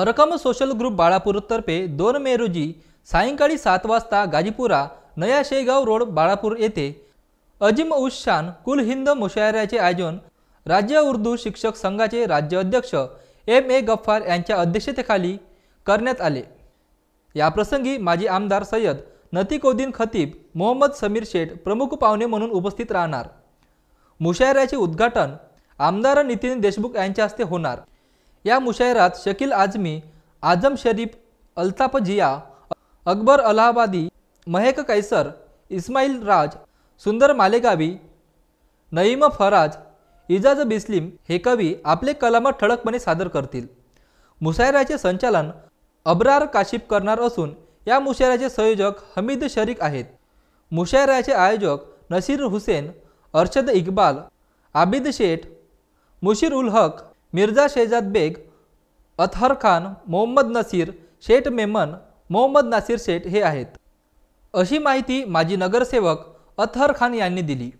Arkham social group बाळापूरतर्फे दोन मे रोजी सायंकाळी सात वाजता गाजीपुरा नया शेगाव रोड बाळापूर येथे अजिम उशान कुल हिंद मुशायऱ्याचे आयोजन राज्य उर्दू शिक्षक संघाचे राज्य अध्यक्ष एम ए गफ्फार यांच्या अध्यक्षतेखाली करण्यात आले याप्रसंगी माजी आमदार सय्यद उद्दीन खतीब मोहम्मद समीर शेठ प्रमुख पाहुणे म्हणून उपस्थित राहणार मुशायऱ्याचे उद्घाटन आमदार नितीन देशमुख यांच्या हस्ते होणार या मुशायरात शकील आझमी आझम शरीफ अल्ताफ जिया अकबर अलाहाबादी महेक कैसर इस्माईल राज सुंदर मालेगावी नईम फराज इजाज बिस्लिम हे कवी आपले कलाम ठळकपणे सादर करतील मुशायराचे संचालन अब्रार काशिफ करणार असून या मुशायराचे संयोजक हमीद शरीक आहेत मुशायराचे आयोजक नसीर हुसेन अर्शद इकबाल आबिद शेठ मुशीर उल हक मिर्झा शेजाद बेग अथहर खान मोहम्मद नसीर शेठ मेमन मोहम्मद नासीर शेठ हे आहेत अशी माहिती माजी नगरसेवक अथहर खान यांनी दिली